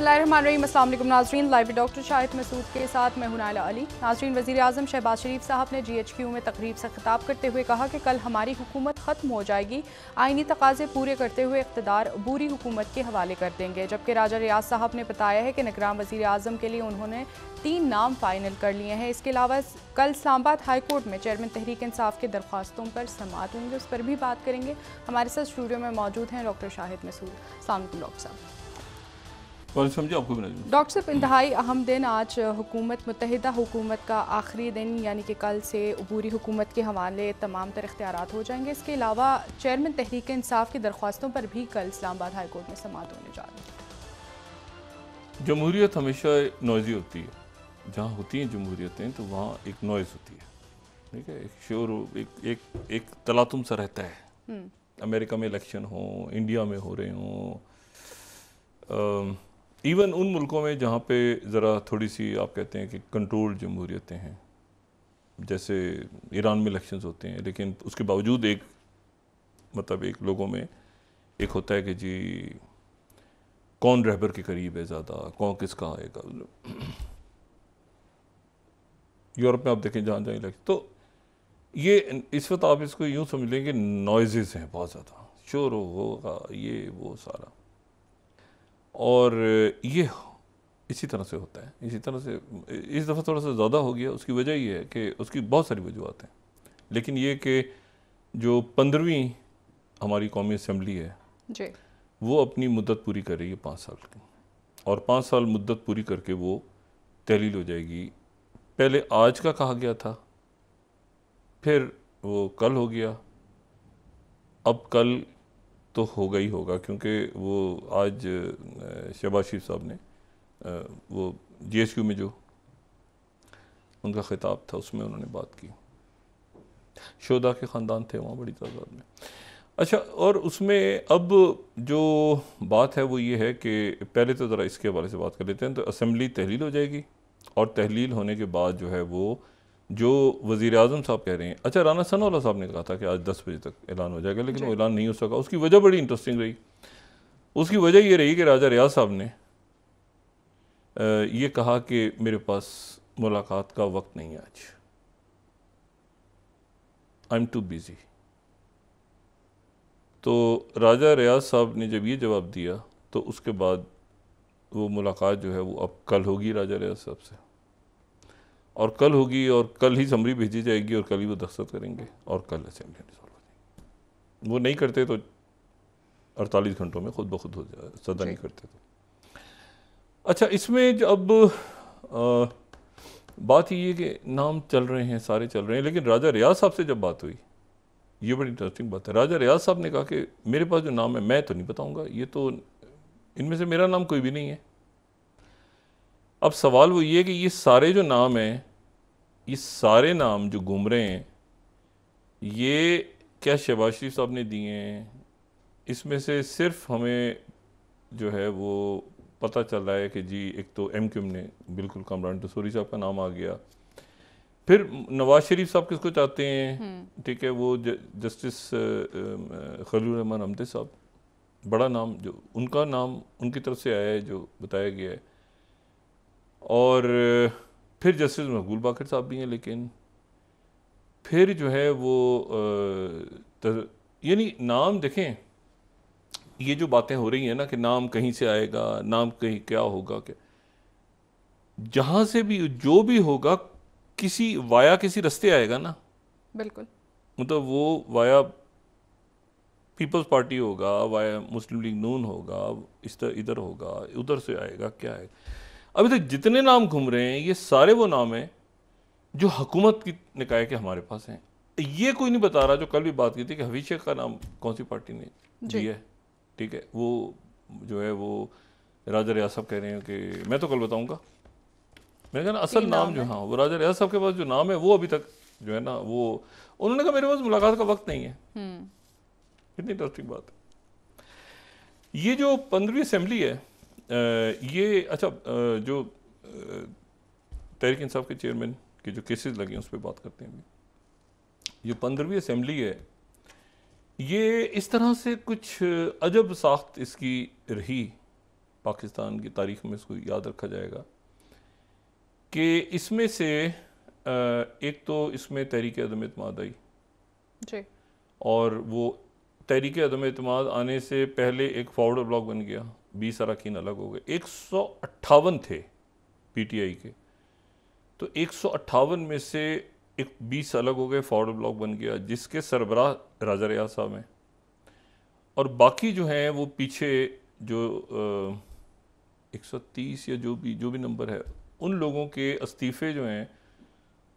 बसमीम नाजरीन live doctor Shahid Masood के साथ मैं हुनाला अली नाजरीन वज़ी अजम शहबाज शरीफ साहब ने जी एच क्यू में तकरीब से खिताब करते हुए कहा कि कल हमारी हुकूमत ख़त्म हो जाएगी आइनी तकाजे पूरे करते हुए इकतदार बुरी हुकूमत के हवाले कर देंगे जबकि राजा रियाज साहब ने बताया है कि नगराम वज़ी अजम के लिए उन्होंने तीन नाम फाइनल कर लिए हैं इसके अलावा कल इस्लाबाद हाई कोर्ट में चेयरमैन तहरीक इंसाफ के दरख्वास्तों पर समात होंगे उस पर भी बात करेंगे हमारे साथ स्टूडियो में मौजूद हैं डॉक्टर शाहिद मसूद सलामकुम डॉक्टर साहब डॉक्टर साहब इंतहाई अहम दिन आज हुकूमत मुतहदा हुकूमत का आखिरी दिन यानी कि कल से अबूरी हुकूमत के हवाले तमाम तर इख्तियार हो जाएंगे इसके अलावा चेयरमैन तहरीक इंसाफ की दरख्वास्तों पर भी कल इस्लामाबाद आबाद हाईकोर्ट में समात होने जा रही है जमहूरीत हमेशा नोइजी होती है जहाँ होती हैं जमहूरियतें तो वहाँ एक नॉइज़ होती है ठीक है एक शोर एक एक, एक तलातुम सा रहता है हम्म। अमेरिका में इलेक्शन हो इंडिया में हो रहे हों इवन उन मुल्कों में जहाँ पे ज़रा थोड़ी सी आप कहते हैं कि कंट्रोल जमहूरीतें हैं जैसे ईरान में इलेक्शंस होते हैं लेकिन उसके बावजूद एक मतलब एक लोगों में एक होता है कि जी कौन रहबर के करीब है ज़्यादा कौन किसका आएगा यूरोप में आप देखें जहाँ जहाँ इलेक्शन तो ये इस वक्त आप इसको यूँ समझ लें कि नॉइज़ हैं बहुत ज़्यादा शोर होगा ये वो सारा और ये इसी तरह से होता है इसी तरह से इस दफ़ा थोड़ा सा ज़्यादा हो गया उसकी वजह ये है कि उसकी बहुत सारी वजूहत हैं लेकिन ये कि जो पंद्रहवीं हमारी कौमी असम्बली है जी वो अपनी मुद्दत पूरी कर रही है पाँच साल की और पाँच साल मुद्दत पूरी करके वो तहलील हो जाएगी पहले आज का कहा गया था फिर वो कल हो गया अब कल तो होगा ही होगा क्योंकि वो आज शहबाज साहब ने वो जी में जो उनका खिताब था उसमें उन्होंने बात की शोदा के ख़ानदान थे वहाँ बड़ी तादाद में अच्छा और उसमें अब जो बात है वो ये है कि पहले तो ज़रा इसके हवाले से बात कर लेते हैं तो असम्बली तहलील हो जाएगी और तहलील होने के बाद जो है वो जो वजीर अजम साहब कह रहे हैं अच्छा राना सनोला साहब ने कहा था कि आज दस बजे तक ऐलान हो जाएगा लेकिन वो ऐलान नहीं हो सका उसकी वजह बड़ी इंटरेस्टिंग रही उसकी वजह ये रही कि राजा रियाज साहब ने ये कहा कि मेरे पास मुलाकात का वक्त नहीं है आज आई एम टू बिज़ी तो राजा रियाज साहब ने जब ये जवाब दिया तो उसके बाद वो मुलाकात जो है वो अब कल होगी राजा रियाज साहब से और कल होगी और कल ही समरी भेजी जाएगी और कल ही वो दस्तखत करेंगे और कल असेंबली डिसॉल्व हो जाएगी वो नहीं करते तो अड़तालीस घंटों में खुद ब खुद हो जाए सदा नहीं करते तो अच्छा इसमें अब आ, बात ये कि नाम चल रहे हैं सारे चल रहे हैं लेकिन राजा रियाज साहब से जब बात हुई ये बड़ी इंटरेस्टिंग बात है राजा रियाज साहब ने कहा कि मेरे पास जो नाम है मैं तो नहीं बताऊंगा ये तो इनमें से मेरा नाम कोई भी नहीं है अब सवाल वो ये कि ये सारे जो नाम हैं ये सारे नाम जो घूम रहे हैं ये क्या शहबाज शरीफ साहब ने दिए हैं इसमें से सिर्फ हमें जो है वो पता चल रहा है कि जी एक तो एम क्यूम ने बिल्कुल कमरान टसूरी तो साहब का नाम आ गया फिर नवाज शरीफ साहब किसको चाहते हैं हम्म। ठीक है वो जस्टिस खलील रहमान हमदे साहब बड़ा नाम जो उनका नाम उनकी तरफ से आया है जो बताया गया है और फिर जस्टिस मकबूल बाकर साहब भी हैं लेकिन फिर जो है वो यानी नाम देखें ये जो बातें हो रही हैं ना कि नाम कहीं से आएगा नाम कहीं क्या होगा क्या जहां से भी जो भी होगा किसी वाया किसी रस्ते आएगा ना बिल्कुल मतलब वो वाया पीपल्स पार्टी होगा वाया मुस्लिम लीग नून होगा इस तरह इधर होगा उधर से आएगा क्या आएगा अभी तक जितने नाम घूम रहे हैं ये सारे वो नाम हैं जो हकूमत की निकाय के हमारे पास हैं ये कोई नहीं बता रहा जो कल भी बात की थी कि हवीशे का नाम कौन सी पार्टी ने दिया है ठीक है वो जो है वो राजा रियाज साहब कह रहे हैं कि मैं तो कल बताऊंगा मैंने कहा ना असल नाम, नाम जो हाँ वो राजा रियाज साहब के पास जो नाम है वो अभी तक जो है ना वो उन्होंने कहा मेरे पास मुलाकात का वक्त नहीं है कितनी हम्म। इंटरेस्टिंग बात है ये जो पंद्रहवीं असम्बली है ये अच्छा जो तहरीक इंसाफ के चेयरमैन के जो केसेस लगे उस पर बात करते हैं अभी पंद्रहवीं असम्बली है ये इस तरह से कुछ अजब साख्त इसकी रही पाकिस्तान की तारीख में इसको याद रखा जाएगा कि इसमें से एक तो इसमें तहरीक अदम अतमाद आई जी और वो तहरीक अदम अतमाद आने से पहले एक फॉरवर्ड ब्लॉक बन गया बीस अरकान अलग हो गए एक थे पीटीआई के तो एक में से एक बीस अलग हो गए फॉरवर्ड ब्लॉक बन गया जिसके सरबराह राजा रिया साहब हैं और बाकी जो हैं वो पीछे जो एक सौ तीस या जो भी जो भी नंबर है उन लोगों के इस्तीफ़े जो हैं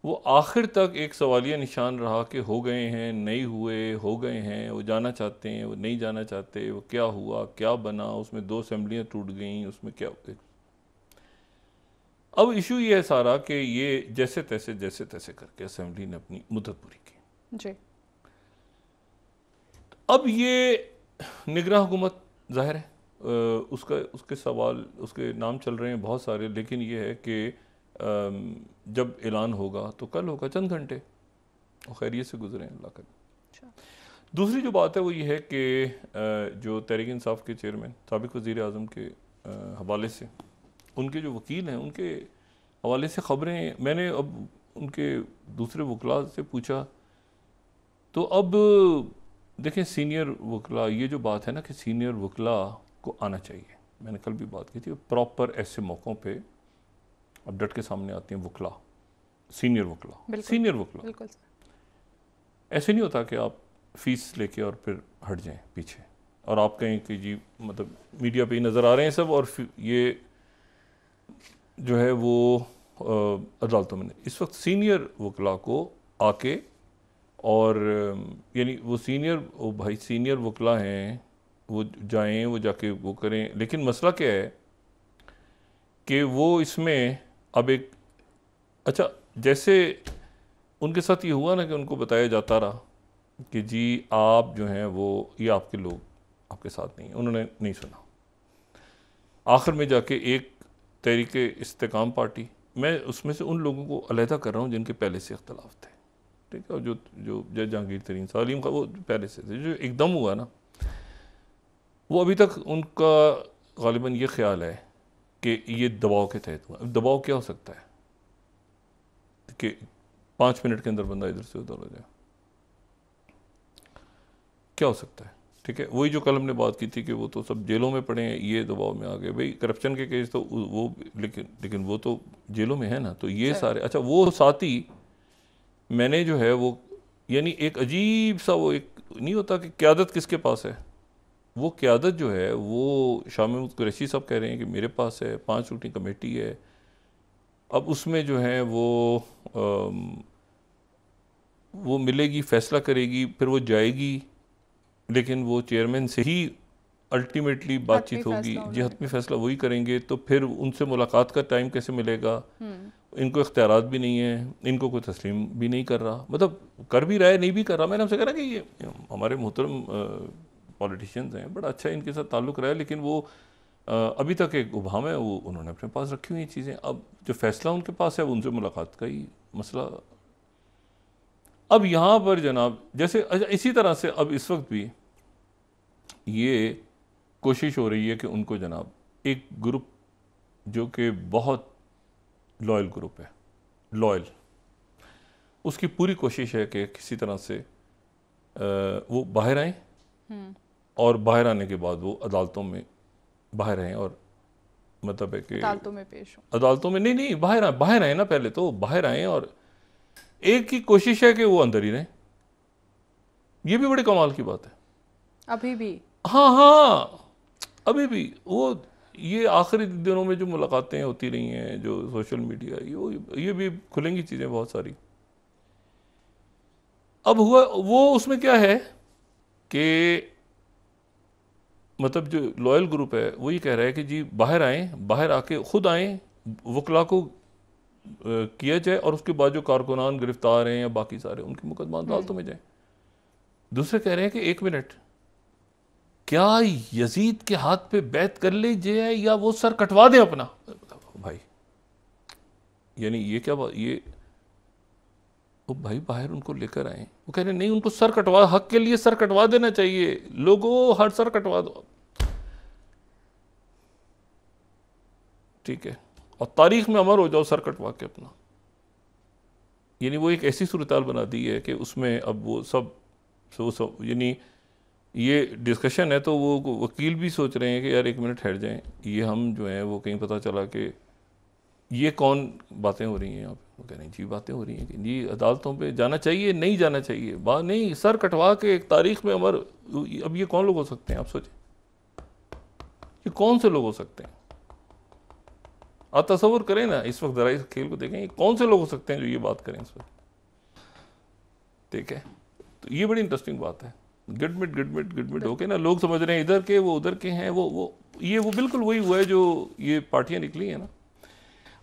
वो आखिर तक एक सवालिया निशान रहा कि हो गए हैं नहीं हुए हो गए हैं वो जाना चाहते हैं वो नहीं जाना चाहते वो क्या हुआ क्या बना उसमें दो असम्बलियाँ टूट गई उसमें क्या हो अब इशू ये है सारा कि ये जैसे तैसे जैसे तैसे करके असम्बली ने अपनी मुदत पूरी की जी अब ये निगरान हुकूमत जाहिर है उसका उसके सवाल उसके नाम चल रहे हैं बहुत सारे लेकिन ये है कि जब ऐलान होगा तो कल होगा चंद घंटे और खैरियत से गुजरे अल्लाह करें अच्छा। दूसरी जो बात है वो ये है कि जो तहरीक इंसाफ के चेयरमैन सबक वज़ी अजम के हवाले से उनके जो वकील हैं उनके हवाले से ख़बरें मैंने अब उनके दूसरे वकला से पूछा तो अब देखें सीनियर वकला ये जो बात है ना कि सीनियर वकला को आना चाहिए मैंने कल भी बात की थी प्रॉपर ऐसे मौक़ों पर अब डट के सामने आती हैं वकला सीनियर वकला सीनियर वकला ऐसे नहीं होता कि आप फीस लेके और फिर हट जाएं पीछे और आप कहें कि जी मतलब मीडिया पे ही नज़र आ रहे हैं सब और ये जो है वो अदालतों में इस वक्त सीनियर वकला को आके और यानी वो सीनियर वो भाई सीनियर वकला हैं वो जाएं वो जाके वो करें लेकिन मसला क्या है कि वो इसमें अब एक अच्छा जैसे उनके साथ ये हुआ ना कि उनको बताया जाता रहा कि जी आप जो हैं वो ये आपके लोग आपके साथ नहीं उन्होंने नहीं सुना आखिर में जाके एक तहरीक इस्तेकाम पार्टी मैं उसमें से उन लोगों को अलहदा कर रहा हूँ जिनके पहले से इख्तलाफ थे ठीक है और जो जो जय जहांगीर तरीन सलीम का वो पहले से थे जो एकदम हुआ ना वो अभी तक उनका गालिबा ये ख्याल है कि ये दबाव के तहत हुआ दबाव क्या हो सकता है कि पाँच मिनट के अंदर बंदा इधर से उधर हो जाए क्या हो सकता है ठीक है वही जो कल हमने बात की थी कि वो तो सब जेलों में पड़े हैं ये दबाव में आ गए भाई करप्शन के केस तो वो लेकिन लेकिन वो तो जेलों में है ना तो ये सारे अच्छा वो साथी मैंने जो है वो यानी एक अजीब सा वो एक नहीं होता कि क्यादत किसके पास है वो क़्यादत जो है वो शाह महमूद कुरैशी साहब कह रहे हैं कि मेरे पास है पाँच रूटी कमेटी है अब उसमें जो है वो आ, वो मिलेगी फ़ैसला करेगी फिर वो जाएगी लेकिन वो चेयरमैन से ही अल्टीमेटली बातचीत होगी जी हतमी फैसला वही करेंगे तो फिर उनसे मुलाकात का टाइम कैसे मिलेगा हम्म। इनको इख्तियार भी नहीं है इनको कोई तस्लीम भी नहीं कर रहा मतलब कर भी रहा है नहीं भी कर रहा मैंने हमसे कह रहा कि ये हमारे मोहतरम पॉलिटिशियंस हैं बड़ा अच्छा इनके साथ ताल्लुक रहा है लेकिन वो आ, अभी तक एक उभाम है वो उन्होंने अपने पास रखी हुई चीज़ें अब जो फैसला उनके पास है उनसे मुलाकात का ही मसला अब यहाँ पर जनाब जैसे अच्छा, इसी तरह से अब इस वक्त भी ये कोशिश हो रही है कि उनको जनाब एक ग्रुप जो कि बहुत लॉयल ग्रुप है लॉयल उसकी पूरी कोशिश है कि किसी तरह से आ, वो बाहर आए हम्म। और बाहर आने के बाद वो अदालतों में बाहर हैं और मतलब है कि अदालतों में पेश हो अदालतों में नहीं नहीं बाहर आए बाहर आए ना पहले तो बाहर आए और एक ही कोशिश है कि वो अंदर ही रहें ये भी बड़े कमाल की बात है अभी भी हाँ हाँ अभी भी वो ये आखिरी दिनों में जो मुलाकातें होती रही हैं जो सोशल मीडिया ये ये भी खुलेंगी चीज़ें बहुत सारी अब हुआ वो उसमें क्या है कि मतलब जो लॉयल ग्रुप है वो ये कह रहा है कि जी बाहर आएँ बाहर आके ख़ुद आएँ वकला को किया जाए और उसके बाद जो कारकुनान गिरफ्तार हैं या बाकी सारे उनके मुकदमा हम्म। अदालतों में जाएँ दूसरे कह रहे हैं कि एक मिनट क्या यजीद के हाथ पे बैत कर लीजिए या वो सर कटवा दें अपना भाई यानी ये क्या बात ये वो भाई बाहर उनको लेकर आए वो कह रहे नहीं उनको सर कटवा हक के लिए सर कटवा देना चाहिए लोगों हर सर कटवा दो ठीक है और तारीख में अमर हो जाओ सर कटवा के अपना यानी वो एक ऐसी सूरत बना दी है कि उसमें अब वो सब सो सब यानी ये डिस्कशन है तो वो वकील भी सोच रहे हैं कि यार एक मिनट ठहर जाएं ये हम जो हैं वो कहीं पता चला कि ये कौन बातें हो रही हैं आप वो कह रहे हैं जी बातें हो रही हैं कि जी अदालतों पे जाना चाहिए नहीं जाना चाहिए बा नहीं सर कटवा के एक तारीख में अमर अब ये कौन लोग हो सकते हैं आप सोचें ये कौन से लोग हो सकते हैं आप तस्वर करें ना इस वक्त ज़रा इस खेल को देखें कौन से लोग हो सकते हैं जो ये बात करें इस वक्त ठीक है तो ये बड़ी इंटरेस्टिंग बात है गिडमिट गिडमिट गिडमिट होके ना लोग समझ रहे हैं इधर के वो उधर के हैं वो वो ये वो बिल्कुल वही हुआ है जो ये पार्टियाँ निकली हैं ना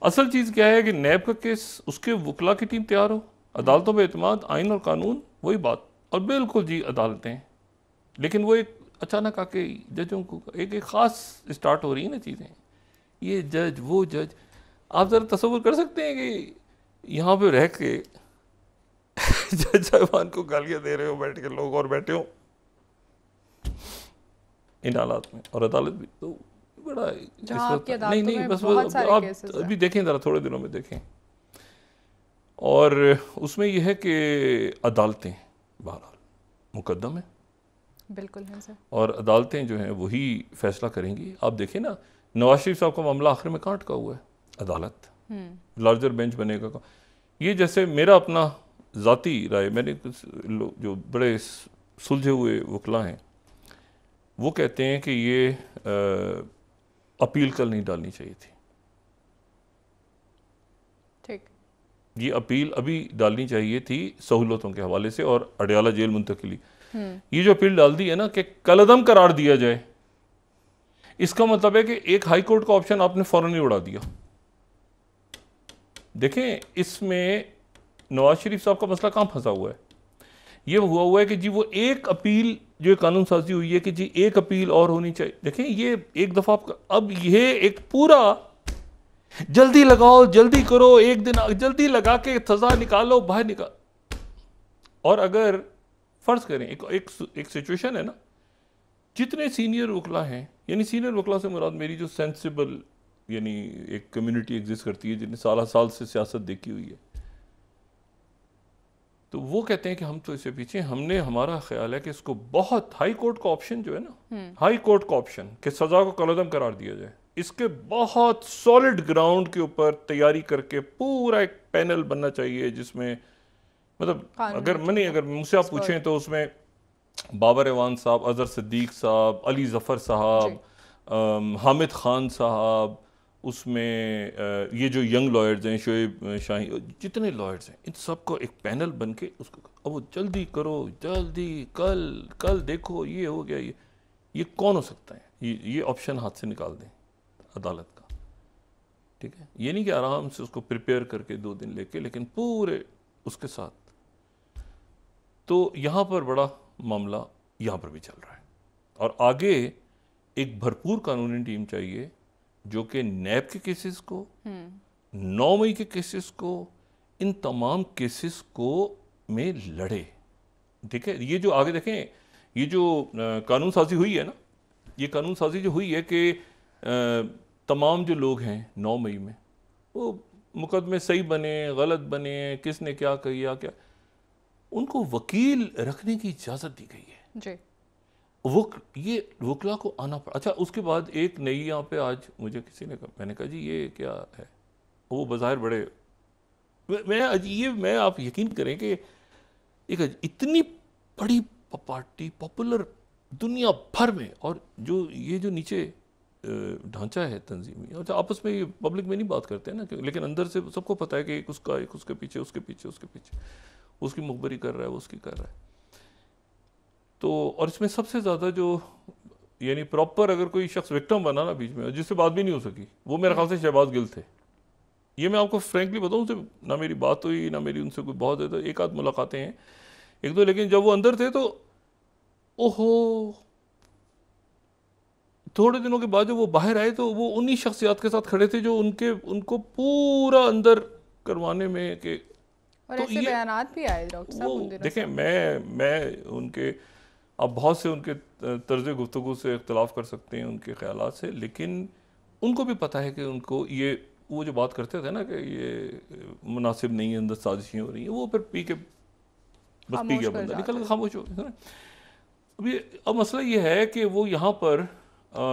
असल चीज़ क्या है कि नैब का केस उसके वकला की टीम तैयार हो अदालतों में अतमाद आइन और कानून वही बात और बिल्कुल जी अदालतें लेकिन वो एक अचानक आके जजों को एक एक ख़ास स्टार्ट हो रही है ना चीज़ें ये जज वो जज आप ज़रा तस्वुर कर सकते हैं कि यहाँ पे रह के जज साहबान को गालियाँ दे रहे हो बैठ के लोग और बैठे हो इन हालात में और अदालत भी तो बड़ा नहीं नहीं बस आप अभी देखें ज़रा थोड़े दिनों में देखें और उसमें यह है कि अदालतें बहरहाल मुकदम है बिल्कुल है सर और अदालतें जो हैं वही फैसला करेंगी आप देखें ना नवाज शरीफ साहब का मामला आखिर में काट का हुआ है अदालत हम्म। लार्जर बेंच बनेगा का ये जैसे मेरा अपना ज़ाती राय मैंने कुछ जो बड़े सुलझे हुए वकला हैं वो कहते हैं कि ये आ, अपील कल नहीं डालनी चाहिए थी ठीक ये अपील अभी डालनी चाहिए थी सहूलतों के हवाले से और अडयाला जेल मुंतकली हम्म। ये जो अपील डाल दी है ना कि कलदम करार दिया जाए इसका मतलब है कि एक हाई कोर्ट का ऑप्शन आपने फ़ौरन ही उड़ा दिया देखें इसमें नवाज शरीफ साहब का मसला कहां फंसा हुआ है ये हुआ हुआ है कि जी वो एक अपील जो कानून साजी हुई है कि जी एक अपील और होनी चाहिए देखें ये एक दफ़ा आपका अब यह एक पूरा जल्दी लगाओ जल्दी करो एक दिन जल्दी लगा के सजा निकालो बाहर निकाल और अगर फ़र्ज़ करें एक एक, एक सिचुएशन है ना जितने सीनियर वकला हैं यानी सीनियर वकला से मुराद मेरी जो सेंसिबल यानी एक कम्युनिटी एग्जिस्ट करती है जिन्हें साल साल से सियासत देखी हुई है तो वो कहते हैं कि हम तो इसे पीछे हमने हमारा ख्याल है कि इसको बहुत हाई कोर्ट का ऑप्शन जो है ना हाई हम्म। कोर्ट का ऑप्शन कि सजा को कलदम करार दिया जाए इसके बहुत सॉलिड ग्राउंड के ऊपर तैयारी करके पूरा एक पैनल बनना चाहिए जिसमें मतलब अगर मैंने अगर मुझसे आप पूछें तो उसमें बाबर एवान साहब अजहर सदीक साहब अली ज़फ़र साहब हामिद ख़ान साहब उसमें ये जो यंग लॉयर्स हैं शोएब शाही जितने लॉयर्स हैं इन सब को एक पैनल बन के उसको अब वो जल्दी करो जल्दी कल कल देखो ये हो गया ये ये कौन हो सकता है ये ये ऑप्शन हाथ से निकाल दें अदालत का ठीक है ये नहीं कि आराम से उसको प्रिपेयर करके दो दिन लेके लेकिन पूरे उसके साथ तो यहाँ पर बड़ा मामला यहाँ पर भी चल रहा है और आगे एक भरपूर कानूनी टीम चाहिए जो कि नैब के केसेस को हम्म। नौ मई के केसेस को इन तमाम केसेस को में लड़े ठीक है ये जो आगे देखें ये जो कानून साजी हुई है ना ये कानून साजी जो हुई है कि तमाम जो लोग हैं नौ मई में वो मुकदमे सही बने गलत बने किसने क्या किया क्या उनको वकील रखने की इजाज़त दी गई है जी वो ये वकला को आना पड़ा अच्छा उसके बाद एक नई यहाँ पे आज मुझे किसी ने कहा मैंने कहा जी ये क्या है वो बाज़ार बड़े मैं ये मैं आप यकीन करें कि एक इतनी बड़ी पार्टी पॉपुलर दुनिया भर में और जो ये जो नीचे ढांचा है तंजीमी अच्छा आपस में ये पब्लिक में नहीं बात करते हैं ना लेकिन अंदर से सबको पता है कि एक उसका एक उसके पीछे उसके पीछे उसके पीछे उसकी मुखबरी कर रहा है वो उसकी कर रहा है तो और इसमें सबसे ज़्यादा जो यानी प्रॉपर अगर कोई शख्स विक्टम बना ना बीच में जिससे बात भी नहीं हो सकी वो मेरे ख्याल से शहबाज गिल थे ये मैं आपको फ्रेंकली बताऊँ उनसे ना मेरी बात हुई ना मेरी उनसे कोई बहुत ज़्यादा एक आध मुलाकातें हैं एक दो लेकिन जब वो अंदर थे तो ओहो थोड़े दिनों के बाद जब वो बाहर आए तो वो उन्हीं शख्सियात के साथ खड़े थे जो उनके उनको पूरा अंदर करवाने में के और तो बयान भी आए डॉक्टर देखिए मैं मैं उनके आप बहुत से उनके तर्ज गुफ्तु से इख्तलाफ कर सकते हैं उनके ख्याल से लेकिन उनको भी पता है कि उनको ये वो जो बात करते थे ना कि ये मुनासिब नहीं है अंदर साजिशें हो रही हैं वो फिर पी के बस पी गया बंदा निकल खामोश हो है ना अब ये अब मसला ये है कि वो यहाँ पर आ,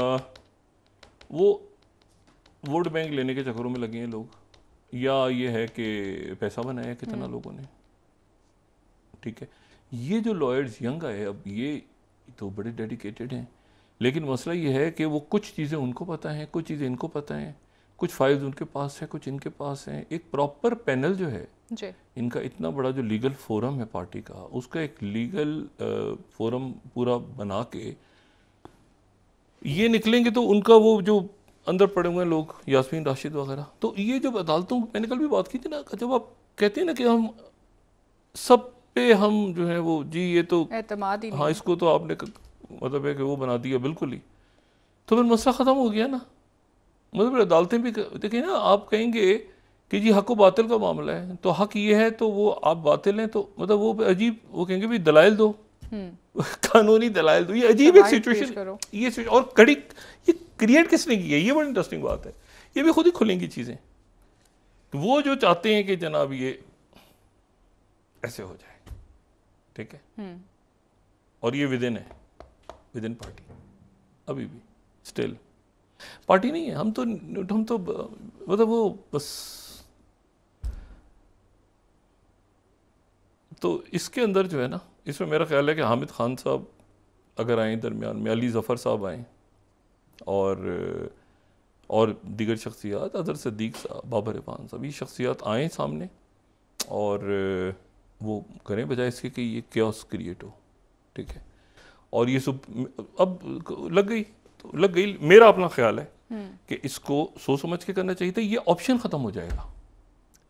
वो वोट बैंक लेने के चक्करों में लगे हैं लोग या ये है कि पैसा बनाया कितना हम्म। लोगों ने ठीक है ये जो लॉयर्स यंग आए अब ये तो बड़े डेडिकेटेड हैं लेकिन मसला ये है कि वो कुछ चीज़ें उनको पता हैं कुछ चीज़ें इनको पता हैं कुछ फाइल्स उनके पास हैं कुछ इनके पास हैं एक प्रॉपर पैनल जो है जे. इनका इतना बड़ा जो लीगल फोरम है पार्टी का उसका एक लीगल फोरम पूरा बना के ये निकलेंगे तो उनका वो जो अंदर पड़े हुए हैं लोग यासमीन राशिद वगैरह तो ये जब अदालतों मैंने कल भी बात की थी ना जब आप कहते हैं ना कि हम सब पे हम जो है वो जी ये तो ही हाँ इसको तो आपने मतलब है कि वो बना दिया बिल्कुल ही तो फिर मसला ख़त्म हो गया ना मतलब अदालतें भी देखिए ना आप कहेंगे कि जी हक व बातिल का मामला है तो हक ये है तो वो आप बातिल हैं तो मतलब वो अजीब वो कहेंगे भाई दलाइल दो हम्म। कानूनी दलाइल दो ये तो अजीब एक सिचुएशन ये और कड़ी ये क्रिएट किसने की है ये बड़ी इंटरेस्टिंग बात है ये भी खुद ही खुलेंगी चीज़ें तो वो जो चाहते हैं कि जनाब ये ऐसे हो जाए ठीक है हम्म। और ये इन है इन पार्टी अभी भी स्टिल पार्टी नहीं है हम तो हम तो मतलब वो बस तो इसके अंदर जो है ना इसमें मेरा ख्याल है कि हामिद खान साहब अगर आए दरमियान में अली ज़फ़र साहब आए और और दीगर शख्सियात अदर सदीक साहब बाबर पान साहब ये शख्सियात आए सामने और वो करें बजाय इसके कि ये क्योस क्रिएट हो ठीक है और ये सब अब लग गई तो लग गई मेरा अपना ख्याल है हम्म। कि इसको सोच समझ के करना चाहिए था ये ऑप्शन ख़त्म हो जाएगा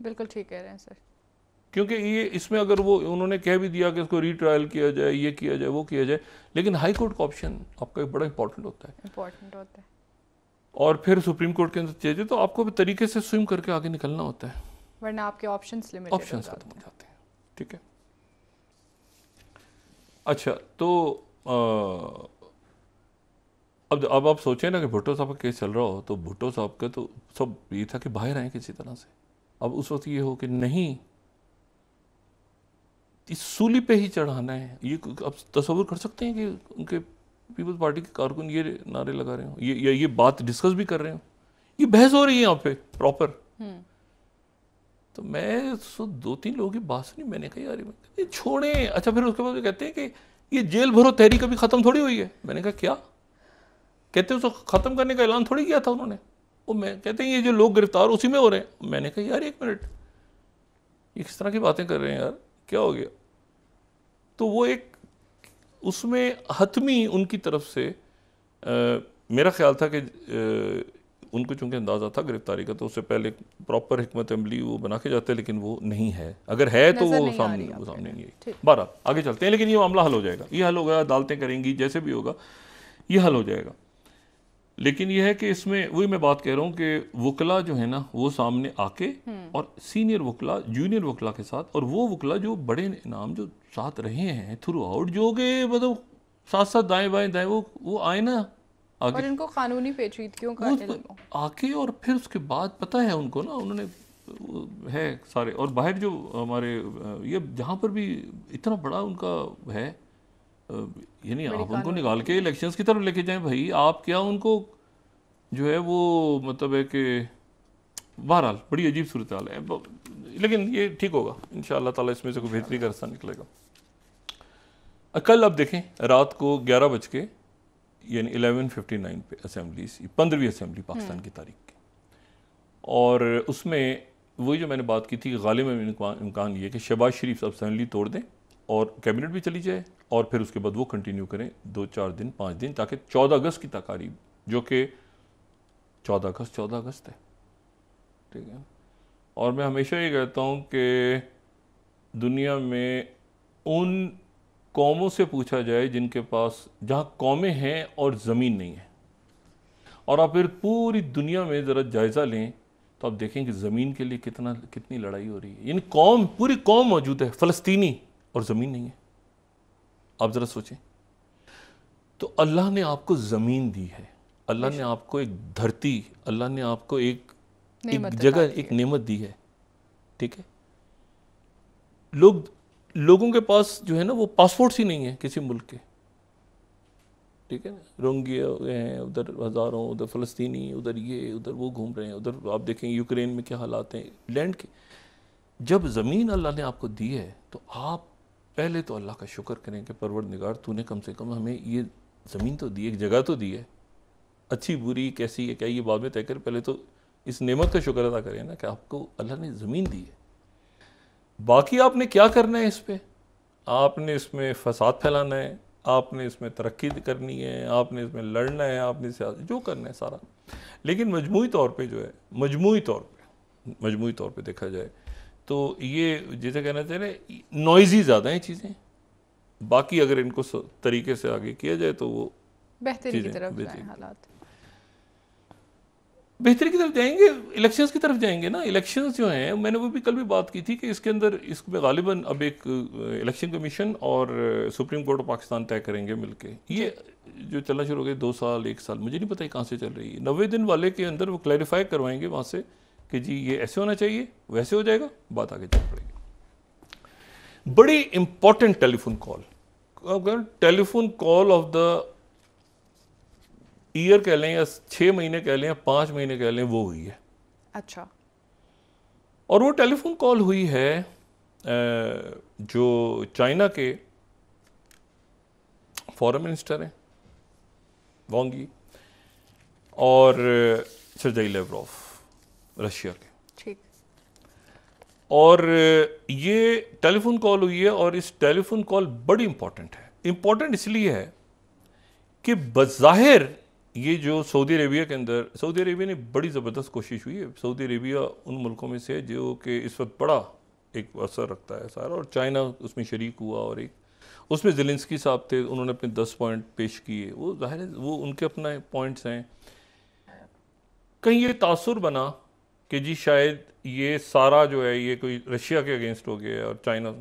बिल्कुल ठीक कह रहे हैं सर क्योंकि ये इसमें अगर वो उन्होंने कह भी दिया कि इसको रिट्रायल किया जाए ये किया जाए वो किया जाए लेकिन हाई कोर्ट का ऑप्शन आपका एक बड़ा इंपॉर्टेंट होता है इंपॉर्टेंट होता है और फिर सुप्रीम कोर्ट के अंदर चाहिए तो आपको भी तरीके से स्विम करके आगे निकलना होता है वरना आपके ऑप्शन ऑप्शन खत्म हो जाते हैं ठीक है अच्छा तो अब अब आप सोचें ना कि भुट्टो साहब का केस चल रहा हो तो भुट्टो साहब का तो सब ये था कि बाहर आए किसी तरह से अब उस वक्त ये हो कि नहीं इस सूली पे ही चढ़ाना है ये आप तस्वुर कर सकते हैं कि उनके पीपल्स पार्टी के कारकुन ये नारे लगा रहे हो ये या ये बात डिस्कस भी कर रहे हो ये बहस हो रही है यहाँ पे प्रॉपर हम्म। तो मैं सो दो तीन लोगों की बात सुनी मैंने कहा यार ये छोड़े अच्छा फिर उसके बाद कहते हैं कि ये जेल भरो तहरीक अभी ख़त्म थोड़ी हुई है मैंने कहा क्या कहते हैं उसको ख़त्म करने का ऐलान थोड़ी किया था उन्होंने वो मैं कहते हैं ये जो लोग गिरफ्तार उसी में हो रहे हैं मैंने कहा यार एक मिनट ये किस तरह की बातें कर रहे हैं यार क्या हो गया तो वो एक उसमें हतमी उनकी तरफ से आ, मेरा ख्याल था कि आ, उनको चूँकि अंदाज़ा था गिरफ्तारी का तो उससे पहले प्रॉपर हमत अमली वो बना के जाते लेकिन वो नहीं है अगर है तो वो सामने वो सामने नहीं आई बारह आगे चलते हैं लेकिन ये मामला हल हो जाएगा ये हल होगा अदालतें करेंगी जैसे भी होगा ये हल हो जाएगा लेकिन यह है कि इसमें वही मैं बात कह रहा हूँ कि वकला जो है ना वो सामने आके हम्म। और सीनियर वकला जूनियर वकला के साथ और वो वकला जो बड़े इनाम जो साथ रहे हैं थ्रू आउट जो कि मतलब साथ साथ दाएं बाएं दाएं वो वो आए ना आगे और इनको कानूनी पेचीदगियों का आके और फिर उसके बाद पता है उनको ना उन्होंने है सारे और बाहर जो हमारे ये जहाँ पर भी इतना बड़ा उनका है यानी आप उनको निकाल के इलेक्शंस की तरफ लेके जाएं भाई आप क्या उनको जो है वो मतलब है कि बहरहाल बड़ी अजीब सूरत हाल है लेकिन ये ठीक होगा इन ताला इसमें से कोई बेहतरी का रास्ता निकलेगा कल आप देखें रात को ग्यारह बज के यानी इलेवन फिफ्टी नाइन पे असम्बलीस पंद्रहवीं असम्बली हम्म। पाकिस्तान की तारीख की और उसमें वही जो मैंने बात की थी कि गालिब इमकान इम्कान ये कि शहबाज शरीफ असम्बली तोड़ दें और कैबिनेट भी चली जाए और फिर उसके बाद वो कंटिन्यू करें दो चार दिन पाँच दिन ताकि चौदह अगस्त की तकारीब जो कि चौदह अगस्त चौदह अगस्त है ठीक है और मैं हमेशा ये कहता हूँ कि दुनिया में उन कौमों से पूछा जाए जिनके पास जहाँ कौमें हैं और ज़मीन नहीं है और आप फिर पूरी दुनिया में ज़रा जायज़ा लें तो आप देखें कि ज़मीन के लिए कितना कितनी लड़ाई हो रही है यानी कौम पूरी कौम मौजूद है फ़लस्तीनी और ज़मीन नहीं है आप ज़रा सोचें तो अल्लाह ने आपको ज़मीन दी है अल्लाह ने आपको एक धरती अल्लाह ने आपको एक एक जगह एक नेमत दी है ठीक है लोग लोगों के पास जो है ना वो पासपोर्ट ही नहीं है किसी मुल्क के ठीक है ना रोंगे हैं उधर हज़ारों उधर फ़लस्तीनी उधर ये उधर वो घूम रहे हैं उधर आप देखें यूक्रेन में क्या हालात हैं लैंड के जब ज़मीन अल्लाह ने आपको दी है तो आप पहले तो अल्लाह का शुक्र करें कि परवर निगार तूने कम से कम हमें ये ज़मीन तो दी एक जगह तो दी है अच्छी बुरी कैसी है क्या ये बाद में तय कर पहले तो इस नेमत का शुक्र अदा करें ना कि आपको अल्लाह ने ज़मीन दी है बाकी आपने क्या करना है इस पर आपने इसमें फसाद फैलाना है आपने इसमें तरक्की करनी है आपने इसमें लड़ना है आपने जो करना है सारा लेकिन मजमू तौर पर जो है मजमू तौर पर मजमू तौर पर देखा जाए तो ये जैसे कहना चाह रहे नॉइजी ज़्यादा है चीज़ें बाकी अगर इनको तरीके से आगे किया जाए तो वो बेहतरी की तरफ जाएं हालात बेहतरी की तरफ जाएंगे इलेक्शंस की तरफ जाएंगे ना इलेक्शंस जो हैं मैंने वो भी कल भी बात की थी कि इसके अंदर इसमें गालिबा अब एक इलेक्शन कमीशन और सुप्रीम कोर्ट ऑफ पाकिस्तान तय करेंगे मिलके ये जो चलना शुरू हो गया दो साल एक साल मुझे नहीं पता कहाँ से चल रही है नब्बे दिन वाले के अंदर वो क्लैरिफाई करवाएंगे वहाँ से कि जी ये ऐसे होना चाहिए वैसे हो जाएगा बात आगे चल पड़ेगी बड़ी important telephone call telephone call of the year कह लें या छह महीने कह लें या पांच महीने कह लें वो हुई है अच्छा और वो टेलीफोन कॉल हुई है जो चाइना के फॉरेन मिनिस्टर हैं वोंगी और सरजई लेवरॉफ रशिया के ठीक और ये टेलीफोन कॉल हुई है और इस टेलीफोन कॉल बड़ी इम्पॉर्टेंट है इम्पोर्टेंट इसलिए है कि बज़ाहिर ये जो सऊदी अरेबिया के अंदर सऊदी अरेबिया ने बड़ी ज़बरदस्त कोशिश हुई है सऊदी अरेबिया उन मुल्कों में से जो कि इस वक्त बड़ा एक असर रखता है सारा और चाइना उसमें शरीक हुआ और एक उसमें जिलिंसकी साहब थे उन्होंने अपने दस पॉइंट पेश किए वो जाहिर वो उनके अपना पॉइंट्स हैं कहीं ये तासर बना कि जी शायद ये सारा जो है ये कोई रशिया के अगेंस्ट हो गया और चाइना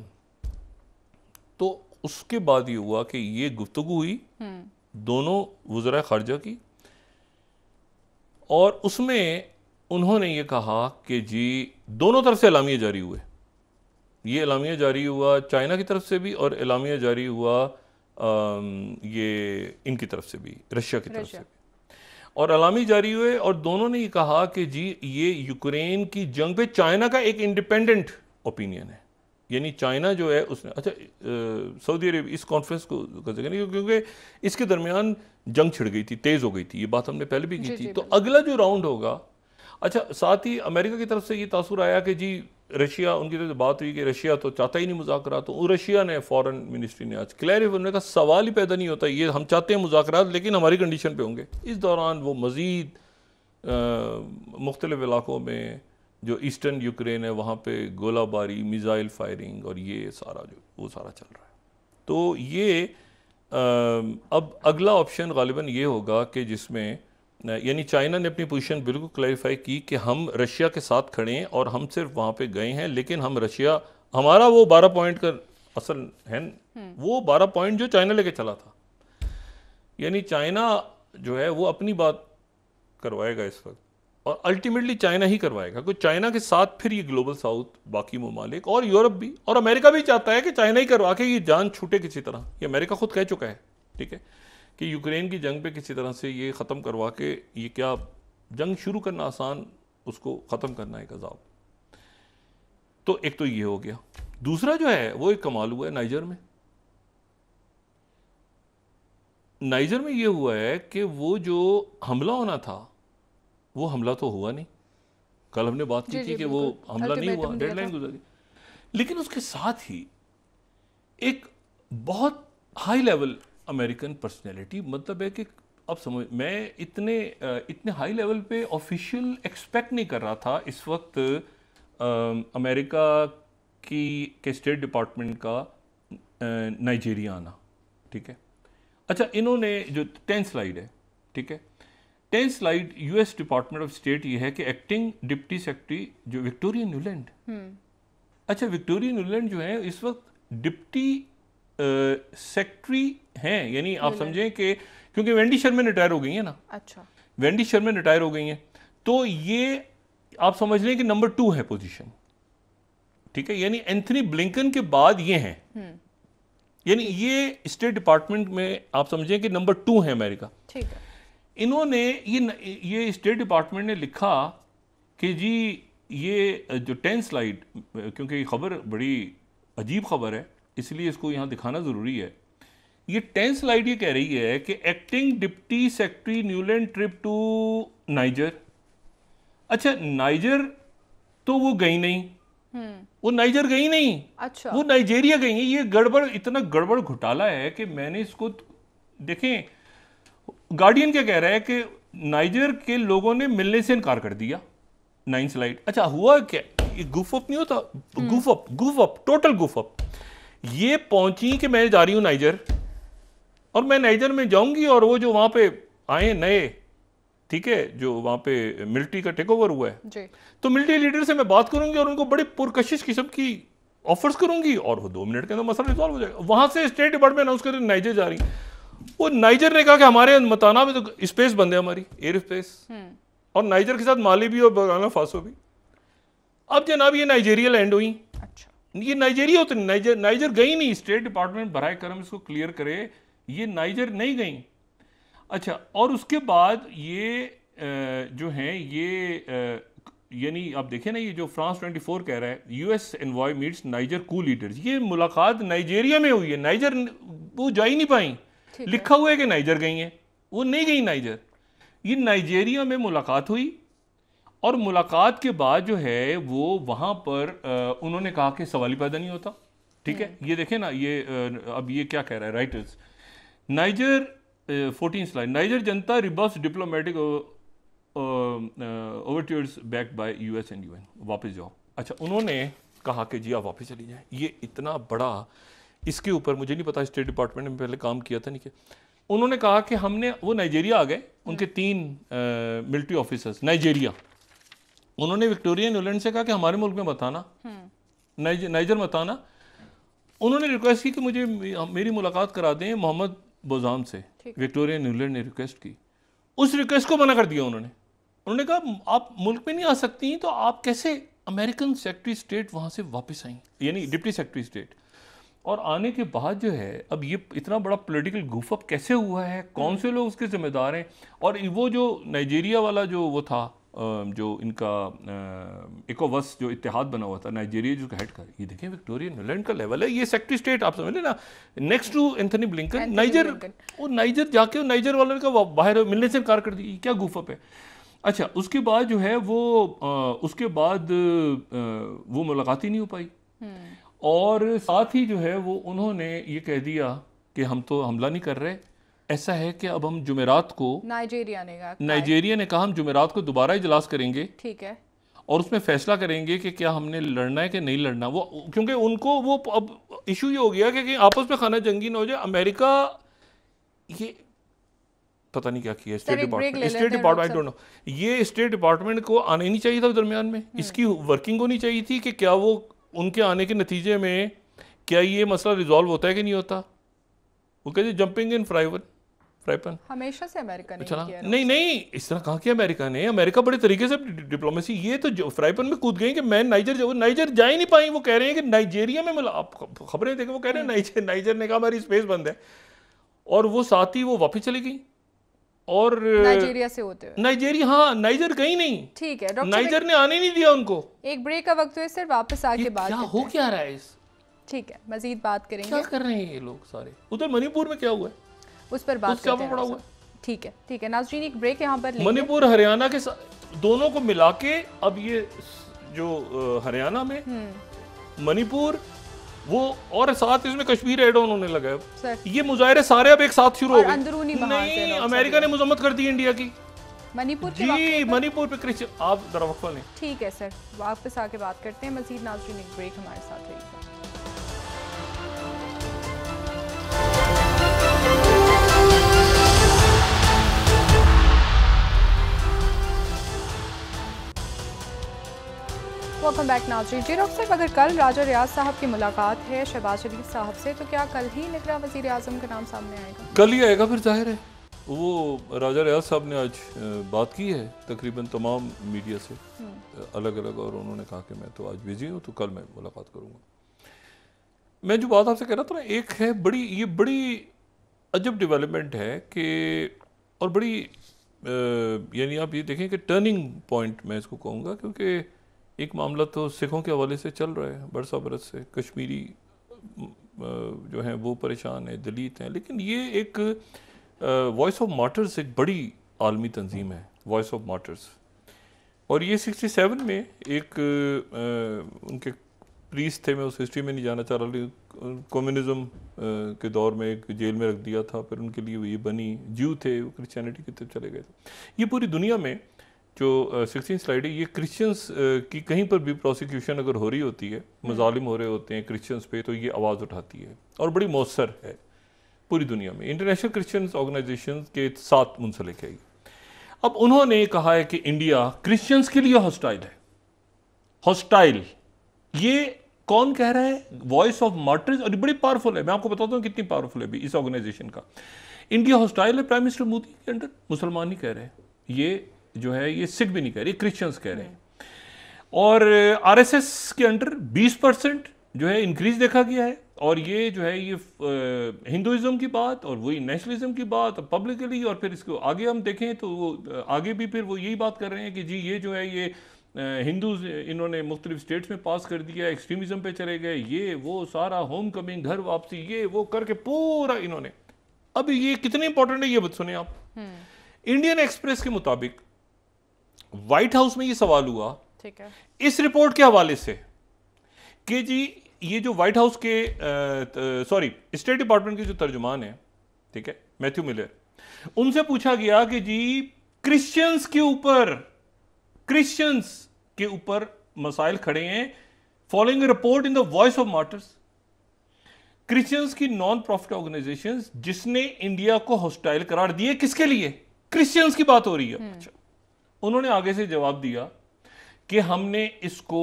तो उसके बाद ये हुआ कि ये गुफ्तु हुई हम्म। दोनों वजरा खारजा की और उसमें उन्होंने ये कहा कि जी दोनों तरफ से अलामिया जारी हुए ये अलामिया जारी हुआ चाइना की तरफ से भी और अलामिया जारी हुआ आ, ये इनकी तरफ से भी रशिया की तरफ से और अलामी जारी हुए और दोनों ने ये कहा कि जी ये यूक्रेन की जंग पे चाइना का एक इंडिपेंडेंट ओपिनियन है यानी चाइना जो है उसने अच्छा सऊदी अरब इस कॉन्फ्रेंस को कर नहीं क्योंकि इसके दरमियान जंग छिड़ गई थी तेज़ हो गई थी ये बात हमने पहले भी की थी तो अगला जो राउंड होगा अच्छा साथ ही अमेरिका की तरफ से ये तासुर आया कि जी रशिया उनकी तरफ तो से बात हुई कि रशिया तो चाहता ही नहीं मुजाकर तो रशिया ने फॉरेन मिनिस्ट्री ने आज क्लैरिफ उन्होंने कहा सवाल ही पैदा नहीं होता ये हम चाहते हैं मुजाकर लेकिन हमारी कंडीशन पर होंगे इस दौरान वो मज़ीद मुख्तलिफ इलाकों में जो ईस्टर्न यूक्रेन है वहाँ पर गोलाबारी मिज़ाइल फायरिंग और ये सारा जो वो सारा चल रहा है तो ये आ, अब अगला ऑप्शन गालिबा ये होगा कि जिसमें यानी चाइना ने अपनी पोजीशन बिल्कुल क्लैरिफाई की कि हम रशिया के साथ खड़े हैं और हम सिर्फ वहाँ पे गए हैं लेकिन हम रशिया हमारा वो बारह पॉइंट का असल है हम्म। वो बारह पॉइंट जो चाइना लेके चला था यानी चाइना जो है वो अपनी बात करवाएगा इस वक्त और अल्टीमेटली चाइना ही करवाएगा क्योंकि चाइना के साथ फिर ये ग्लोबल साउथ बाकी ममालिक और यूरोप भी और अमेरिका भी चाहता है कि चाइना ही करवा के ये जान छूटे किसी तरह ये अमेरिका खुद कह चुका है ठीक है कि यूक्रेन की जंग पे किसी तरह से ये ख़त्म करवा के ये क्या जंग शुरू करना आसान उसको ख़त्म करना एक अजाब तो एक तो ये हो गया दूसरा जो है वो एक कमाल हुआ है नाइजर में नाइजर में ये हुआ है कि वो जो हमला होना था वो हमला तो हुआ नहीं कल हमने बात की थी कि वो हमला नहीं हुआ डेडलाइन गुजर गई लेकिन उसके साथ ही एक बहुत हाई लेवल अमेरिकन पर्सनैलिटी मतलब है कि अब समझ मैं इतने इतने हाई लेवल पे ऑफिशियल एक्सपेक्ट नहीं कर रहा था इस वक्त आ, अमेरिका की के स्टेट डिपार्टमेंट का नाइजीरिया आना ठीक है अच्छा इन्होंने जो टें स्लाइड है ठीक है ten slide US department of state ये है कि एक्टिंग डिप्टी सेक्रेटरी जो विक्टोरिया हम्म। न्यूलैंड अच्छा विक्टोरिया न्यूलैंड जो है इस वक्त डिप्टी सेक्रेटरी हैं यानी आप हम्म, हम्म। समझें कि क्योंकि वेंडी शर्मा रिटायर हो गई है ना अच्छा वेंडी शर्मा रिटायर हो गई हैं तो ये आप समझ लें कि नंबर टू है पोजीशन ठीक है यानी एंथनी ब्लिंकन के बाद ये हैं हम्म। यानी ये स्टेट डिपार्टमेंट में आप समझें कि नंबर टू है अमेरिका ठीक है इन्होंने ये ये स्टेट डिपार्टमेंट ने लिखा कि जी ये जो टेंथ स्लाइड क्योंकि खबर बड़ी अजीब खबर है इसलिए इसको यहाँ दिखाना ज़रूरी है ये टेन स्लाइड ये कह रही है कि acting deputy secretary Nuland trip to Niger अच्छा नाइजर तो वो गई नहीं हम्म। वो नाइजर गई नहीं अच्छा वो नाइजेरिया गई है ये गड़बड़ इतना गड़बड़ घोटाला है कि मैंने इसको देखें गार्डियन क्या कह रहा है कि नाइजर के लोगों ने मिलने से इनकार कर दिया नाइन स्लाइड अच्छा हुआ क्या गुफ अप नहीं होता goof up goof up total goof up ये पहुंची कि मैं जा रही हूं नाइजर और मैं नाइजर में जाऊंगी और वो जो वहां पे आए नए ठीक है जो वहां पे मिलिट्री का टेक ओवर हुआ है जी। तो मिलिट्री लीडर से मैं बात करूंगी और उनको बड़े पुरकशिश किस्म की ऑफर्स करूंगी और वो दो मिनट के अंदर मसला रिजॉल्व हो जाएगा वहां से स्टेट डिपार्टमेंट अनाउंस कर नाइजर जा रही वो नाइजर ने कहा कि हमारे मताना में तो स्पेस बंद है हमारी एयर स्पेस हम्म। और नाइजर के साथ माली भी और बगाना फासो भी अब जनाब ये नाइजेरिया लैंड हुई अच्छा ये नाइजेरिया होती नाइजर नाइजर गई नहीं स्टेट डिपार्टमेंट बरए करम इसको क्लियर करे ये नाइजर नहीं गई अच्छा और उसके बाद ये जो हैं ये यानी आप देखें ना ये जो फ्रांस 24 कह रहा है US envoy meets Niger coup leaders ये मुलाकात नाइजेरिया में हुई है नाइजर वो जा ही नहीं पाई लिखा हुआ है कि नाइजर गई हैं वो नहीं गई नाइजर ये नाइजेरिया में मुलाकात हुई और मुलाकात के बाद जो है वो वहाँ पर आ, उन्होंने कहा कि सवाल ही पैदा नहीं होता ठीक है हम्म। ये देखें ना ये अब ये क्या कह रहा है Reuters Niger fourteen slide Niger जनता rebuffs diplomatic overtures back by US and UN वापस जाओ अच्छा उन्होंने कहा कि जी आप वापस चली जाए ये इतना बड़ा इसके ऊपर मुझे नहीं पता स्टेट डिपार्टमेंट में पहले काम किया था नहीं कि उन्होंने कहा कि हमने वो नाइजेरिया आ गए उनके हम्म। तीन मिलिट्री ऑफिसर्स नाइजेरिया उन्होंने विक्टोरिया न्यूलैंड से कहा कि हमारे मुल्क में बताना नाइजर नाएज, बताना उन्होंने रिक्वेस्ट की कि मुझे मेरी मुलाकात करा दें मोहम्मद बोजाम से विक्टोरिया न्यूलैंड ने रिक्वेस्ट की उस रिक्वेस्ट को मना कर दिया उन्होंने उन्होंने कहा आप मुल्क में नहीं आ सकती तो आप कैसे अमेरिकन सेक्रेटरी स्टेट वहाँ से वापस आई यानी डिप्टी सेक्रेटरी स्टेट और आने के बाद जो है अब ये इतना बड़ा पॉलिटिकल गुफअप कैसे हुआ है कौन से लोग उसके जिम्मेदार हैं और वो जो नाइजीरिया वाला जो वो था जो इनका इकोवस जो इतिहाद बना हुआ था नाइजीरिया जिसका हेड कर ये देखें विक्टोरिया न्यूलैंड का लेवल है ये सेक्रेटरी स्टेट आप समझ लें ना next to Anthony Blinken Niger वो नाइजर जाके नाइजर वालों का बाहर मिलने से इनकार कर दी क्या गुफअप है अच्छा उसके बाद जो है वो आ, उसके बाद आ, वो मुलाकात ही नहीं हो पाई हम्म। और साथ ही जो है वो उन्होंने ये कह दिया कि हम तो हमला नहीं कर रहे ऐसा है कि अब हम जुमेरात को नाइजेरिया ने कहा नाइजेरिया ने कहा हम जुमेरात को दोबारा इजलास करेंगे ठीक है और उसमें फैसला करेंगे कि क्या हमने लड़ना है कि नहीं लड़ना वो क्योंकि उनको वो अब इशू ये हो गया कि, आपस में खाना जंगी ना हो जाए अमेरिका ये पता नहीं क्या किया state department state department I don't know ये स्टेट डिपार्टमेंट को आने नहीं चाहिए था दरमियान में हम्म। इसकी वर्किंग होनी चाहिए थी कि क्या वो उनके आने के नतीजे में क्या ये मसला रिजॉल्व होता है कि नहीं होता वो कहते जंपिंग इन फ्राइवर राइपन हमेशा से अमेरिका ने चला नहीं अच्छा नहीं इस तरह कहा कि अमेरिका ने अमेरिका बड़े तरीके से डिप्लोमेसी ये तो फ्राइपन में कूद गए कि मैं नाइजर जाऊँ नाइजर जा ही नहीं पाई वो कह रहे हैं कि नाइजेरिया में मतलब आप खबरें देखें वो कह रहे हैं हम्म। नाइजर नाइजर ने कहा हमारी स्पेस बंद है और वो साथ ही वो वापिस चली गई और नाइजीरिया से होते हुए नाइजीरिया हाँ नाइजर गई नहीं ठीक है डॉक्टर नाइजर ने आने नहीं दिया उनको एक ब्रेक का वक्त हुए सर वापस आके बात क्या हो क्या रहा है इस ठीक है मजीद बात करेंगे क्या कर रहे हैं ये लोग सारे उधर मणिपुर में क्या हुआ है उस पर बात करते हैं ठीक है ठीक है नाजरीन एक ब्रेक यहाँ पर मणिपुर हरियाणा के दोनों को मिला के अब ये जो हरियाणा में हम्म। मणिपुर वो और साथ इसमें कश्मीर एड ऑन होने लगा है ये मुजाहरे सारे अब एक साथ शुरू हो गए नहीं अमेरिका ने मुजम्मत कर दी इंडिया की मणिपुर जी मणिपुर पे क्रिश्चियन आप दरवाफा लें ठीक है सर वापस आके बात करते हैं मजीद नाजरीन एक ब्रेक हमारे साथ होगी welcome back Nazri ji doctor साहब अगर कल राजा रियाज साहब की मुलाकात है शहबाज शरीफ साहब से तो क्या कल ही निकला वजीर आजम का नाम सामने आएगा कल ही आएगा फिर जाहिर है वो राजा रियाज साहब ने आज बात की है तकरीबन तमाम मीडिया से हम्म। अलग अलग और उन्होंने कहा कि मैं तो आज बिजी हूँ तो कल मैं मुलाकात करूँगा मैं जो बात आपसे कह रहा था ना एक है बड़ी ये बड़ी अजब डेवलपमेंट है कि और बड़ी यानी आप ये देखें कि टर्निंग पॉइंट मैं इसको कहूँगा क्योंकि एक मामला तो सिखों के हवाले से चल रहा है बरसा बरस से कश्मीरी जो हैं वो परेशान हैं दलीत हैं लेकिन ये एक वॉइस ऑफ मार्टर्स एक बड़ी आलमी तंजीम है वॉइस ऑफ मार्टर्स और ये 67 में एक आ, उनके प्रीस थे मैं उस हिस्ट्री में नहीं जाना चाह रहा लेकिन कम्युनिज्म के दौर में एक जेल में रख दिया था फिर उनके लिए ये बनी जीव थे क्रिश्चैनिटी की तरफ चले गए थे ये पूरी दुनिया में जो सिक्सटीन स्लाइड है ये क्रिश्चियंस की कहीं पर भी प्रोसिक्यूशन अगर हो रही होती है मजालिम हम्म। हो रहे होते हैं क्रिश्चियंस पे तो ये आवाज़ उठाती है और बड़ी मौसर है पूरी दुनिया में इंटरनेशनल क्रिश्चियंस ऑर्गेनाइजेशन के साथ मुंसलिक है अब उन्होंने कहा है कि इंडिया क्रिश्चियंस के लिए हॉस्टाइल है हॉस्टाइल ये कौन कह रहा है वॉइस ऑफ मार्टर्स और ये बड़ी पावरफुल है मैं आपको बताता हूँ कितनी पावरफुल है भी इस ऑर्गेनाइजेशन का इंडिया हॉस्टाइल है प्राइम मिनिस्टर मोदी के अंडर मुसलमान ही कह रहे हैं ये जो है ये सिख भी नहीं कह रहे क्रिश्चियंस कह रहे हैं हम्म। और आरएसएस uh, के अंडर 20 परसेंट जो है इंक्रीज देखा गया है और ये जो है ये हिंदुज़म uh, की बात और वही नेशनलिज्म की बात और पब्लिकली और फिर इसको आगे हम देखें तो वो uh, आगे भी फिर वो यही बात कर रहे हैं कि जी ये जो है ये हिंदूज इन्होंने मुख्तलिफ स्टेट्स में पास कर दिया एक्सट्रीमिज़म पे चले गए ये वो सारा होम कमिंग घर वापसी ये वो करके पूरा इन्होंने अब ये कितने इंपॉर्टेंट है ये सुने आप इंडियन हम्म। एक्सप्रेस के मुताबिक व्हाइट हाउस में ये सवाल हुआ ठीक है इस रिपोर्ट के हवाले से कि जी ये जो व्हाइट हाउस के सॉरी स्टेट डिपार्टमेंट के जो तर्जुमान है ठीक है मैथ्यू मिलर उनसे पूछा गया कि जी क्रिश्चियंस के ऊपर क्रिश्चियंस के ऊपर मसाइल खड़े हैं following report in the voice of martyrs Christians की नॉन प्रॉफिट ऑर्गेनाइजेशन जिसने इंडिया को हॉस्टाइल करार दिए किसके लिए क्रिश्चियंस की बात हो रही है हम्म। अच्छा उन्होंने आगे से जवाब दिया कि हमने इसको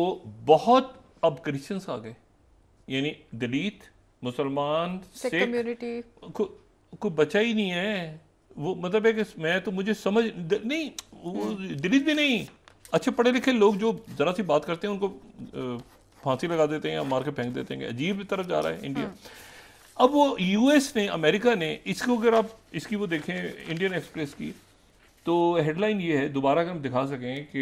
बहुत अब क्रिश्चियंस आ गए यानी दलित मुसलमान से कम्युनिटी को, को बचा ही नहीं है वो मतलब है कि मैं तो मुझे समझ द, नहीं हम्म। दलित भी नहीं अच्छे पढ़े लिखे लोग जो ज़रा सी बात करते हैं उनको फांसी लगा देते हैं या मार के फेंक देते हैं अजीब तरफ जा रहा है इंडिया हाँ। अब वो यूएस ने अमेरिका ने इसको अगर आप इसकी वो देखें इंडियन एक्सप्रेस की तो हेडलाइन ये है दोबारा अगर हम दिखा सकें कि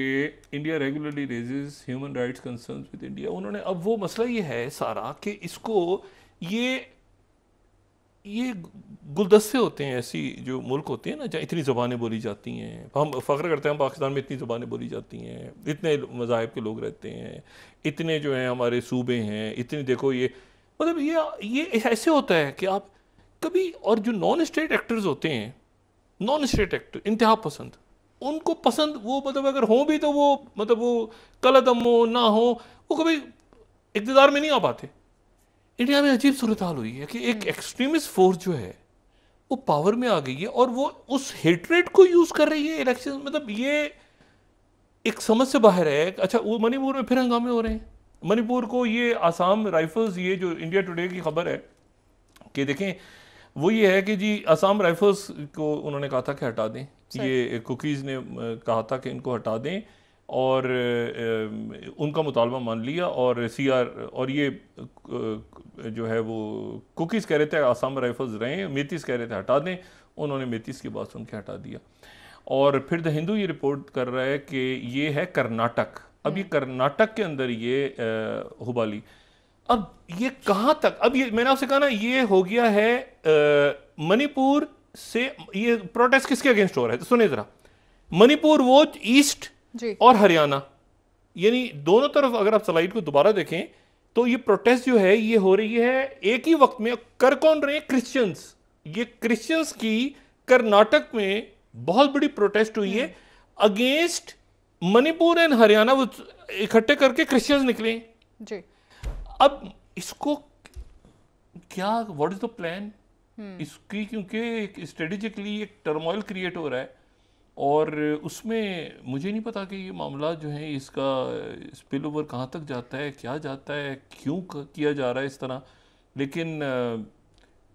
India regularly raises human rights concern with India उन्होंने अब वो मसला ये है सारा कि इसको ये ये गुलदस्ते होते हैं ऐसी जो मुल्क होते हैं ना जहाँ इतनी ज़बानें बोली जाती हैं हम फ़ख्र करते हैं हम पाकिस्तान में इतनी ज़बानें बोली जाती हैं इतने मज़ाहब के लोग रहते हैं इतने जो हैं हमारे सूबे हैं इतने देखो ये मतलब ये ये ऐसे होता है कि आप कभी और जो नॉन स्टेट एक्टर्स होते हैं नॉन स्टेट एक्टर इंतहा पसंद उनको पसंद वो मतलब अगर हो भी तो वो मतलब वो कलदम हो ना हो वो कभी इकतदार में नहीं आ पाते इंडिया में अजीब सूरत हाल हुई है कि एक एक्सट्रीमिस्ट हम्म। फोर्स जो है वो पावर में आ गई है और वो उस हेटरेट को यूज़ कर रही है इलेक्शन मतलब ये एक समझ से बाहर है अच्छा वो मणिपुर में फिर हंगामे हो रहे हैं मणिपुर को ये आसाम राइफल्स ये जो इंडिया टुडे की खबर है कि देखें वो ये है कि जी असम राइफल्स को उन्होंने कहा था कि हटा दें ये कुकीज़ ने कहा था कि इनको हटा दें और उनका मुतालबा मान लिया और सी आर और ये जो है वो कुकीज़ कह रहे थे आसाम राइफल्स रहें मेतीस कह रहे थे हटा दें उन्होंने मेतीस की बात सुन के हटा दिया और फिर द हिंदू ये रिपोर्ट कर रहा है कि ये है कर्नाटक अभी हम्म। कर्नाटक के अंदर ये हुबाली अब ये कहां तक अब ये मैंने आपसे कहा ना ये हो गया है मणिपुर से ये प्रोटेस्ट किसके अगेंस्ट हो रहा है तो सुनिए जरा मणिपुर वो ईस्ट और हरियाणा यानी दोनों तरफ अगर आप स्लाइड को दोबारा देखें तो ये प्रोटेस्ट जो है ये हो रही है एक ही वक्त में कर कौन रहे क्रिश्चियंस ये क्रिश्चियंस की कर्नाटक में बहुत बड़ी प्रोटेस्ट हुई है अगेंस्ट हम्म। मणिपुर एंड हरियाणा वो इकट्ठे करके क्रिश्चियंस निकले जी अब इसको क्या व्हाट इज द प्लान इसकी क्योंकि स्ट्रेटेजिकली एक टर्मोइल क्रिएट हो रहा है और उसमें मुझे नहीं पता कि ये मामला जो है इसका स्पिल ओवर कहाँ तक जाता है क्या जाता है क्यों किया जा रहा है इस तरह लेकिन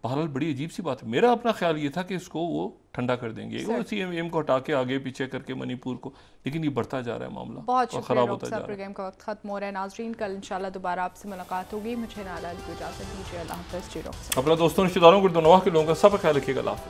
बहरहाल बड़ी अजीब सी बात है मेरा अपना ख्याल ये था कि इसको वो ठंडा कर देंगे वो सी एम एम को हटा के आगे पीछे करके मणिपुर को लेकिन ये बढ़ता जा रहा है मामला बहुत खराब होता जा रहा है प्रोग्राम का वक्त खत्म हो रहा है नाजरीन कल इंशाल्लाह दोबारा आपसे मुलाकात होगी मुझे नाराज़ इजाजत दीजिए अपना दोस्तों रिश्तेदारों को दोनों के लोगों का सब ख्याल रखिएगा